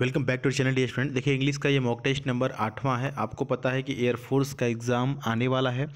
welcome back to channel the student देखिए English का ये मॉक टेस्ट नंबर आठवां है आपको पता है कि एयरफोर्स का एग्ज़ाम आने वाला है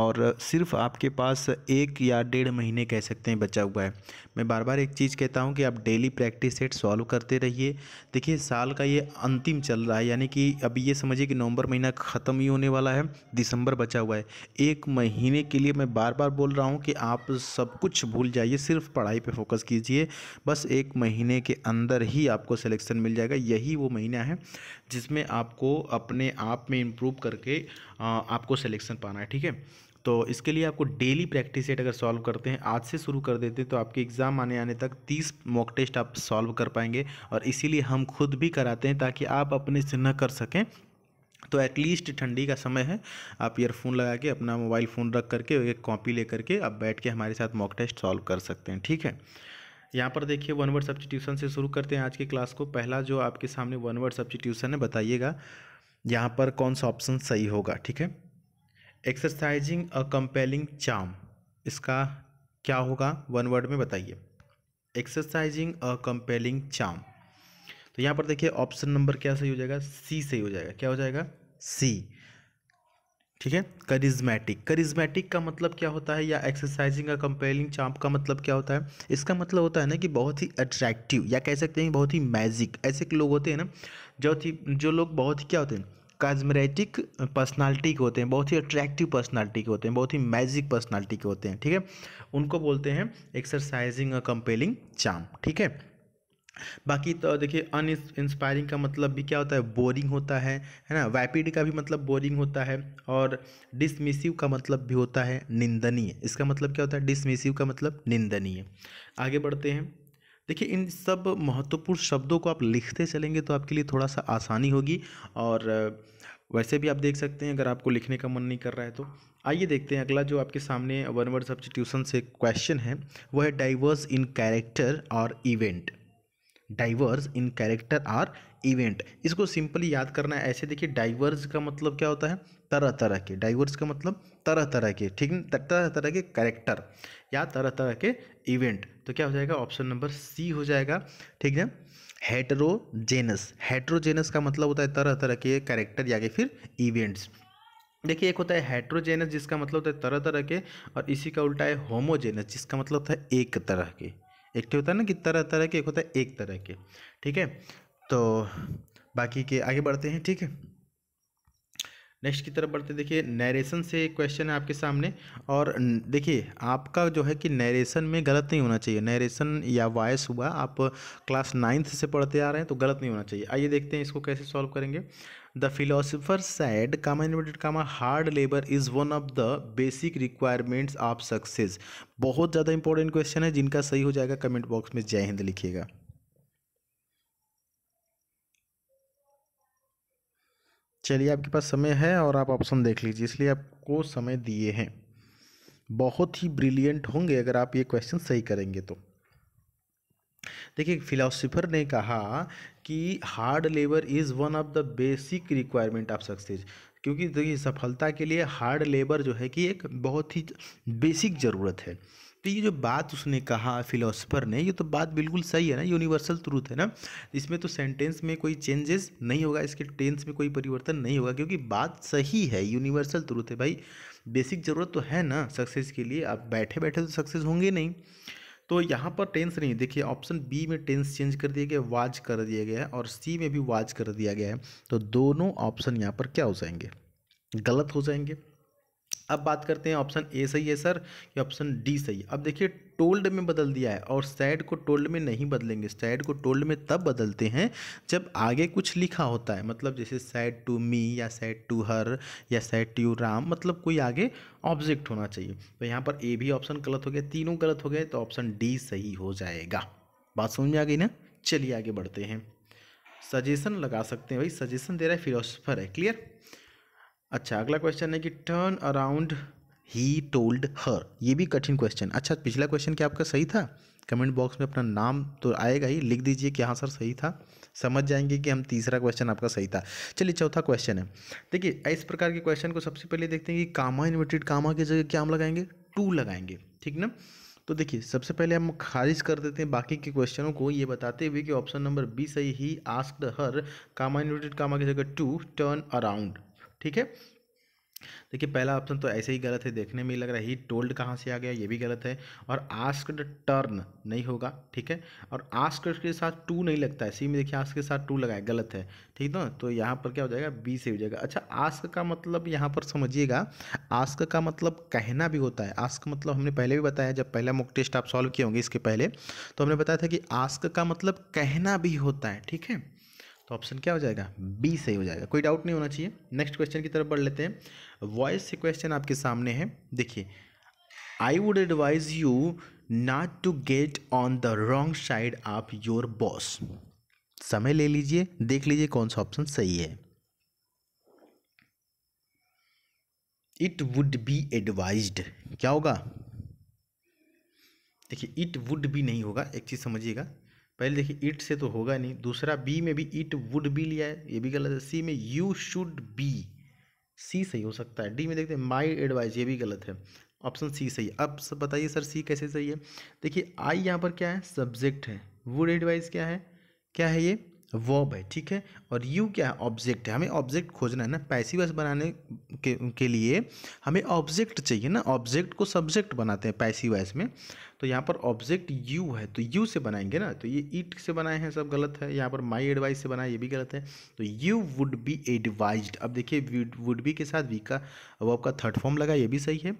और सिर्फ आपके पास एक या डेढ़ महीने कह सकते हैं बचा हुआ है मैं बार बार एक चीज़ कहता हूँ कि आप डेली प्रैक्टिस सेट सॉल्व करते रहिए देखिए साल का ये अंतिम चल रहा है यानी कि अब ये समझिए कि नवंबर महीना ख़त्म ही होने वाला है दिसंबर बचा हुआ है एक महीने के लिए मैं बार बार बोल रहा हूँ कि आप सब कुछ भूल जाइए सिर्फ पढ़ाई पर फोकस कीजिए बस एक महीने के अंदर ही आपको सलेक्शन मिल जाएगा यही वो महीना है जिसमें आपको अपने आप में इम्प्रूव करके आपको सिलेक्शन पाना है ठीक है तो इसके लिए आपको डेली प्रैक्टिस सेट अगर सॉल्व करते हैं आज से शुरू कर देते हैं तो आपके एग्ज़ाम आने आने तक तीस मॉक टेस्ट आप सॉल्व कर पाएंगे और इसीलिए हम खुद भी कराते हैं ताकि आप अपने से न कर सकें तो एटलीस्ट ठंडी का समय है आप ईयरफोन लगा के अपना मोबाइल फ़ोन रख करके एक कॉपी ले करके आप बैठ के हमारे साथ मॉक टेस्ट सॉल्व कर सकते हैं ठीक है यहाँ पर देखिए वन वर्ड सब्सटीट्यूशन से शुरू करते हैं आज की क्लास को पहला जो आपके सामने वन वर्ड सब्सटीट्यूशन है बताइएगा यहाँ पर कौन सा ऑप्शन सही होगा ठीक है एक्सरसाइजिंग अ कंपेलिंग चाम इसका क्या होगा वन वर्ड में बताइए एक्सरसाइजिंग अ कंपेलिंग चाम तो यहाँ पर देखिए ऑप्शन नंबर क्या सही हो जाएगा सी सही हो जाएगा क्या हो जाएगा सी ठीक है करिज्मेटिक करिज्मेटिक का मतलब क्या होता है या एक्सरसाइजिंग या कंपेलिंग चाम्प का मतलब क्या होता है इसका मतलब होता है ना कि बहुत ही अट्रैक्टिव या कह सकते हैं बहुत ही मैजिक ऐसे लोग होते हैं ना जो थी जो लोग बहुत ही क्या होते हैं काजमेटिक पर्सनालिटी के होते हैं बहुत ही अट्रैक्टिव पर्सनालिटी के होते हैं बहुत ही मैजिक पर्सनालिटी के होते हैं ठीक है उनको बोलते हैं एक्सरसाइजिंग अ कंपेलिंग चाम ठीक है बाकी तो देखिए अन इंस्पायरिंग का मतलब भी क्या होता है बोरिंग होता है है ना वैपिड का भी मतलब बोरिंग होता है और डिसमिसिव का मतलब भी होता है निंदनीय इसका मतलब क्या होता है डिसमिसिव का मतलब निंदनीय आगे बढ़ते हैं देखिए इन सब महत्वपूर्ण शब्दों को आप लिखते चलेंगे तो आपके लिए थोड़ा सा आसानी होगी और वैसे भी आप देख सकते हैं अगर आपको लिखने का मन नहीं कर रहा है तो आइए देखते हैं अगला जो आपके सामने वन वर्ड सब्सटीट्यूशन से क्वेश्चन है वह है डाइवर्स इन कैरेक्टर और event diverse in character or event इसको सिंपली याद करना है ऐसे देखिए डाइवर्स का मतलब क्या होता है तरह तरह के डाइवर्स का मतलब तरह तरह के ठीक है तरह तरह के कैरेक्टर या तरह तरह के इवेंट तो क्या हो जाएगा ऑप्शन नंबर सी हो जाएगा ठीक है हेटरोजेनस हेटरोजेनस का मतलब होता है तरह तरह के कैरेक्टर या कि फिर इवेंट्स देखिए एक होता है हेट्रोजेनस जिसका मतलब होता है तरह तरह के और इसी का उल्टा है होमोजेनस जिसका मतलब होता है एक तरह के एक होता है ना कि तरह तरह के एक होता है एक तरह के ठीक है तो बाकी के आगे बढ़ते हैं ठीक है नेक्स्ट की तरफ बढ़ते देखिए नरेशन से क्वेश्चन है आपके सामने और देखिए आपका जो है कि नरेशन में गलत नहीं होना चाहिए नरेशन या वॉयस हुआ आप क्लास नाइन्थ से पढ़ते आ रहे हैं तो गलत नहीं होना चाहिए आइए देखते हैं इसको कैसे सॉल्व करेंगे the philosopher said comma inverted comma hard labour is one of the basic requirements of success बहुत ज़्यादा इंपॉर्टेंट क्वेश्चन है जिनका सही हो जाएगा कमेंट बॉक्स में जय हिंद लिखिएगा चलिए आपके पास समय है और आप ऑप्शन देख लीजिए इसलिए आपको समय दिए हैं बहुत ही ब्रिलियंट होंगे अगर आप ये क्वेश्चन सही करेंगे तो देखिए फिलोसोफर ने कहा कि hard labour is one of the basic requirement of success क्योंकि देखिए सफलता के लिए हार्ड लेबर जो है कि एक बहुत ही बेसिक ज़रूरत है तो ये जो बात उसने कहा फिलोसोफर ने ये तो बात बिल्कुल सही है ना यूनिवर्सल ट्रूथ है ना इसमें तो सेंटेंस में कोई चेंजेस नहीं होगा इसके टेंस में कोई परिवर्तन नहीं होगा क्योंकि बात सही है यूनिवर्सल ट्रूथ है भाई बेसिक ज़रूरत तो है ना सक्सेस के लिए आप बैठे बैठे तो सक्सेस होंगे नहीं तो यहाँ पर टेंस नहीं देखिए ऑप्शन बी में टेंस चेंज कर दिया गया वाज कर दिया गया है और सी में भी वाज कर दिया गया है तो दोनों ऑप्शन यहाँ पर क्या हो जाएंगे गलत हो जाएंगे अब बात करते हैं ऑप्शन ए सही है सर या ऑप्शन डी सही है अब देखिए टोल्ड में बदल दिया है और सैड को टोल्ड में नहीं बदलेंगे सैड को टोल्ड में तब बदलते हैं जब आगे कुछ लिखा होता है मतलब जैसे सैड टू मी या सैड टू हर या सैड टू राम मतलब कोई आगे ऑब्जेक्ट होना चाहिए तो यहाँ पर ए भी ऑप्शन गलत हो गया तीनों गलत हो गए तो ऑप्शन डी सही हो जाएगा बात समझ में आ गई ना चलिए आगे बढ़ते हैं सजेशन लगा सकते हैं भाई सजेशन दे रहा है फिलोसफर है क्लियर अच्छा अगला क्वेश्चन है कि turn around he told her ये भी कठिन क्वेश्चन अच्छा पिछला क्वेश्चन क्या आपका सही था कमेंट बॉक्स में अपना नाम तो आएगा ही लिख दीजिए कि हाँ सर सही था समझ जाएंगे कि हम तीसरा क्वेश्चन आपका सही था चलिए चौथा क्वेश्चन है देखिए इस प्रकार के क्वेश्चन को सबसे पहले देखते हैं कि कामा इन्वर्टेड कामा की जगह क्या हम लगाएंगे टू लगाएंगे ठीक ना तो देखिए सबसे पहले हम खारिज कर देते हैं बाकी के क्वेश्चनों को ये बताते हुए कि ऑप्शन नंबर बी सही he asked her comma inverted comma की जगह टू टर्न अराउंड ठीक है देखिए पहला ऑप्शन तो ऐसे ही गलत है देखने में ही लग रहा है ही टोल्ड कहाँ से आ गया ये भी गलत है और आस्कड टर्न नहीं होगा ठीक है और आस्क के साथ टू नहीं लगता है सी में देखिए आस्क के साथ टू लगाए गलत है ठीक ना तो यहाँ पर क्या हो जाएगा बी से हो जाएगा अच्छा आस्क का मतलब यहाँ पर समझिएगा आस्क का मतलब कहना भी होता है आस्क मतलब हमने पहले भी बताया जब पहला मुक टेस्ट आप सॉल्व किए होंगे इसके पहले तो हमने बताया था कि आस्क का मतलब कहना भी होता है ठीक है ऑप्शन तो क्या हो जाएगा बी सही हो जाएगा कोई डाउट नहीं होना चाहिए नेक्स्ट क्वेश्चन की तरफ बढ़ लेते हैं वॉइस से क्वेश्चन आपके सामने है देखिए I would advise you not to get on the wrong side of your boss समय ले लीजिए देख लीजिए कौन सा ऑप्शन सही है इट वुड बी एडवाइज क्या होगा देखिए इट वुड भी नहीं होगा एक चीज़ समझिएगा पहले देखिए इट से तो होगा नहीं दूसरा बी में भी इट वुड बी लिया है ये भी गलत है सी में यू शुड बी सी सही हो सकता है डी में देखते हैं माई एडवाइस ये भी गलत है ऑप्शन सी सही है अब सब बताइए सर सी कैसे सही है देखिए आई यहाँ पर क्या है सब्जेक्ट है वुड एडवाइस क्या है क्या है ये वर्ब है ठीक है और यू क्या है ऑब्जेक्ट है हमें ऑब्जेक्ट खोजना है ना पैसिवस बनाने के के लिए हमें ऑब्जेक्ट चाहिए ना ऑब्जेक्ट को सब्जेक्ट बनाते हैं पैसिवस में तो यहाँ पर ऑब्जेक्ट यू है तो यू से बनाएंगे ना तो ये ईट से बनाए हैं सब गलत है यहाँ पर माई एडवाइस से बनाए ये भी गलत है तो यू वुड बी एडवाइज अब देखिए वुड बी के साथ वी का अब का थर्ड फॉर्म लगा ये भी सही है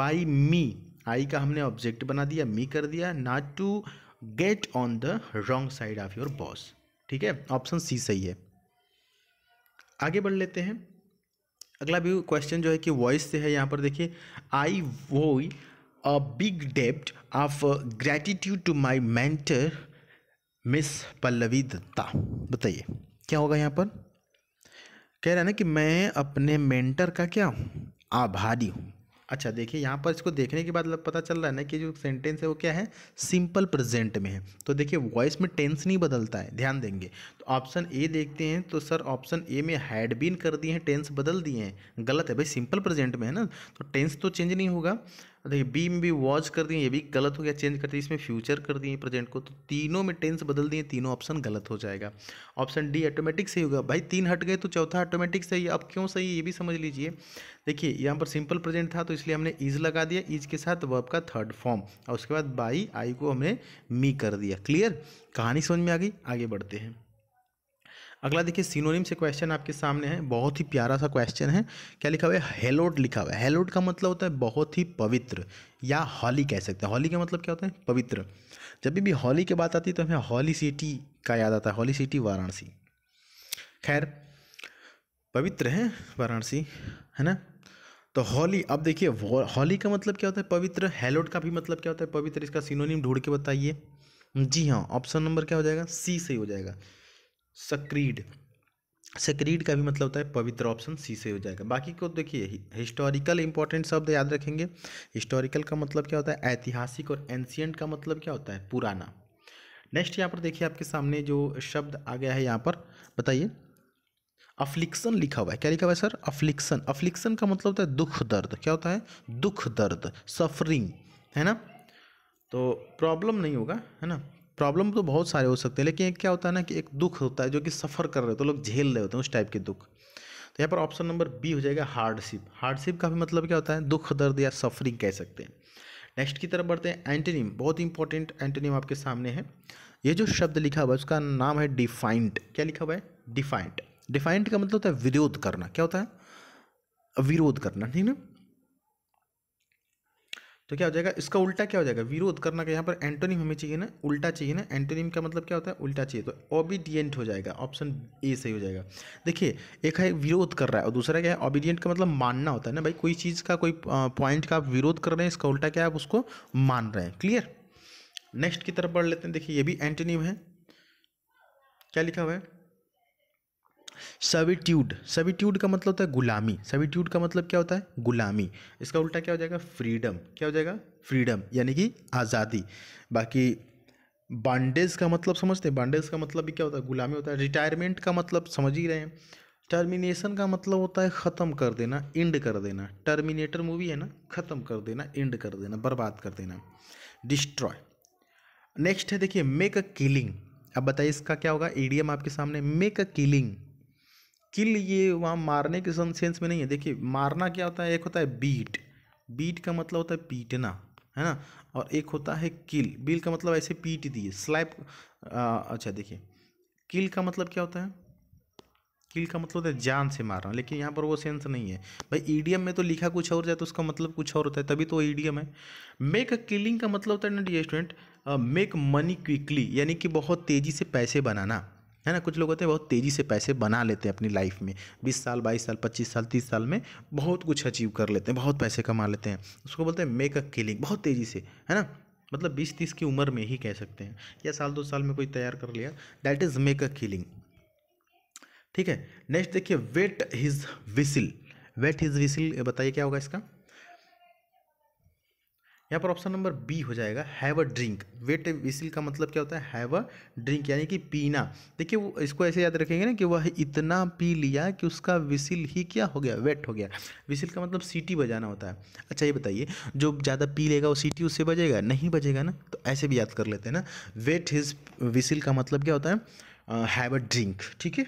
बाई मी आई का हमने ऑब्जेक्ट बना दिया मी कर दिया not to get on the wrong side of your boss ठीक है ऑप्शन सी सही है आगे बढ़ लेते हैं अगला भी क्वेश्चन जो है कि वॉइस से है यहाँ पर देखिए आई वो अ बिग डेप्ट of gratitude to my mentor miss Pallavi Dutta बताइए क्या होगा यहाँ पर कह रहा है ना कि मैं अपने मेंटर का क्या आभारी हूँ अच्छा देखिए यहाँ पर इसको देखने के बाद पता चल रहा है ना कि जो सेंटेंस है वो क्या है सिंपल प्रेजेंट में है तो देखिए वॉइस में टेंस नहीं बदलता है ध्यान देंगे ऑप्शन ए देखते हैं तो सर ऑप्शन ए में हैड बीन कर दिए हैं टेंस बदल दिए हैं गलत है भाई सिंपल प्रेजेंट में है ना तो टेंस तो चेंज नहीं होगा देखिए बी में भी वॉच कर दिए ये भी गलत हो गया चेंज कर दिए इसमें फ्यूचर कर दिए प्रेजेंट को तो तीनों में टेंस बदल दिए तीनों ऑप्शन गलत हो जाएगा ऑप्शन डी ऑटोमेटिक सही होगा भाई तीन हट गए तो चौथा ऑटोमेटिक सही है अब क्यों सही है ये भी समझ लीजिए देखिए यहाँ पर सिंपल प्रेजेंट था तो इसलिए हमने इज लगा दिया इज के साथ वर्ब का थर्ड फॉर्म और उसके बाद बाई आई को हमने मी कर दिया क्लियर कहानी समझ में आ गई आगे बढ़ते हैं अगला देखिए सिनोनिम से क्वेश्चन आपके सामने है बहुत ही प्यारा सा क्वेश्चन है क्या लिखा हुआ है हेलोड लिखा हुआ है हेलोड का मतलब होता है बहुत ही पवित्र या हॉली कह सकते हैं हॉली का मतलब क्या होता है पवित्र जब भी हॉली की बात आती है तो हमें हॉली सिटी का याद आता है हॉली सिटी वाराणसी खैर पवित्र है वाराणसी है ना तो होली अब देखिए हॉली का मतलब क्या होता है पवित्र हेलोड का भी मतलब क्या होता है पवित्र इसका सिनोनिम ढूंढ के बताइए जी हाँ ऑप्शन नंबर क्या हो जाएगा सी सही हो जाएगा सक्रीड सक्रीड का भी मतलब होता है पवित्र ऑप्शन सी से हो जाएगा बाकी को देखिए हिस्टोरिकल इंपॉर्टेंट शब्द याद रखेंगे हिस्टोरिकल का मतलब क्या होता है ऐतिहासिक और एंशियंट का मतलब क्या होता है पुराना नेक्स्ट यहाँ पर देखिए आपके सामने जो शब्द आ गया है यहाँ पर बताइए अफ्लिक्सन लिखा हुआ है क्या लिखा हुआ है सर अफ्लिक्सन अफ्लिक्सन का मतलब होता है दुख दर्द क्या होता है दुख दर्द सफरिंग है ना तो प्रॉब्लम नहीं होगा है ना प्रॉब्लम तो बहुत सारे हो सकते हैं लेकिन क्या होता है ना कि एक दुख होता है जो कि सफ़र कर रहे हो तो लोग झेल रहे होते हैं उस टाइप के दुख तो यहाँ पर ऑप्शन नंबर बी हो जाएगा हार्डशिप हार्डशिप का भी मतलब क्या होता है दुख दर्द या सफरिंग कह सकते हैं नेक्स्ट की तरफ बढ़ते हैं एंटोनिम बहुत इंपॉर्टेंट एंटोनिम आपके सामने है ये जो शब्द लिखा हुआ है उसका नाम है डिफाइंड क्या लिखा हुआ है डिफाइंड डिफाइंड का मतलब होता है विरोध करना क्या होता है विरोध करना ठीक है तो क्या हो जाएगा इसका उल्टा क्या हो जाएगा विरोध करना का यहाँ पर एंटोनिम हमें चाहिए ना उल्टा चाहिए ना एंटोनिम का मतलब क्या होता है उल्टा चाहिए तो ओबीडियंट हो जाएगा ऑप्शन ए सही हो जाएगा देखिए एक है विरोध कर रहा है और दूसरा क्या है ओबीडियंट का मतलब मानना होता है ना भाई कोई चीज़ का कोई पॉइंट का आप विरोध कर रहे हैं इसका उल्टा क्या है आप उसको मान रहे हैं क्लियर नेक्स्ट की तरफ बढ़ लेते हैं देखिए ये भी एंटोनिम है क्या लिखा हुआ है सविट्यूड सविट्यूड का मतलब होता है गुलामी सविट्यूड का मतलब क्या होता है गुलामी इसका उल्टा क्या हो जाएगा फ्रीडम क्या हो जाएगा फ्रीडम यानी कि आज़ादी बाकी बांडेज का मतलब समझते हैं बांडेज का मतलब भी क्या होता है गुलामी होता है रिटायरमेंट का मतलब समझ ही रहे हैं टर्मिनेशन का मतलब होता है ख़त्म कर देना एंड कर देना टर्मिनेटर मूवी है ना ख़त्म कर देना एंड कर देना बर्बाद कर देना डिस्ट्रॉय नेक्स्ट है देखिए मेक अ किलिंग अब बताइए इसका क्या होगा ईडीएम आपके सामने मेक अ किलिंग किल ये वहाँ मारने के सेंस में नहीं है देखिए मारना क्या होता है एक होता है बीट बीट का मतलब होता है पीटना है ना और एक होता है किल बिल का मतलब ऐसे पीट दिए स्लैप अच्छा देखिए किल का मतलब क्या होता है किल का मतलब होता है जान से मारना लेकिन यहाँ पर वो सेंस नहीं है भाई ईडीएम में तो लिखा कुछ और जाए तो उसका मतलब कुछ और होता है तभी तो ईडीएम है मेक अ किलिंग का मतलब होता है ना the student make money quickly यानी कि बहुत तेज़ी से पैसे बनाना है ना कुछ लोग होते हैं बहुत तेज़ी से पैसे बना लेते हैं अपनी लाइफ में बीस साल बाईस साल पच्चीस साल तीस साल में बहुत कुछ अचीव कर लेते हैं बहुत पैसे कमा लेते हैं उसको बोलते हैं मेक अ किलिंग बहुत तेज़ी से है ना मतलब बीस तीस की उम्र में ही कह सकते हैं या साल दो साल में कोई तैयार कर लिया that is make a killing ठीक है नेक्स्ट देखिए wet his whistle wet his whistle बताइए क्या होगा इसका यहाँ पर ऑप्शन नंबर बी हो जाएगा have a drink wet whistle का मतलब क्या होता है हैव अ ड्रिंक यानी कि पीना देखिए वो इसको ऐसे याद रखेंगे ना कि वह इतना पी लिया कि उसका विसिल ही क्या हो गया वेट हो गया विसिल का मतलब सीटी बजाना होता है अच्छा ये बताइए जो ज़्यादा पी लेगा वो सीटी उससे बजेगा नहीं बजेगा ना तो ऐसे भी याद कर लेते हैं ना वेट हिज विसिल का मतलब क्या होता है हैव अ ड्रिंक ठीक है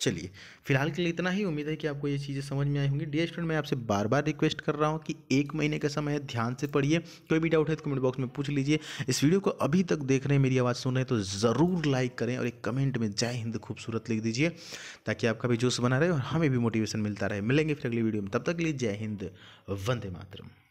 चलिए फिलहाल के लिए इतना ही उम्मीद है कि आपको ये चीज़ें समझ में आई होंगी डियर स्टूडेंट मैं आपसे बार बार रिक्वेस्ट कर रहा हूँ कि एक महीने का समय है ध्यान से पढ़िए कोई भी डाउट है तो कमेंट बॉक्स में पूछ लीजिए इस वीडियो को अभी तक देख रहे हैं मेरी आवाज़ सुन रहे हैं तो ज़रूर लाइक करें और एक कमेंट में जय हिंद खूबसूरत लिख दीजिए ताकि आपका भी जोश बना रहे और हमें भी मोटिवेशन मिलता रहे मिलेंगे फिर अगली वीडियो में तब तक लिए जय हिंद वंदे मातरम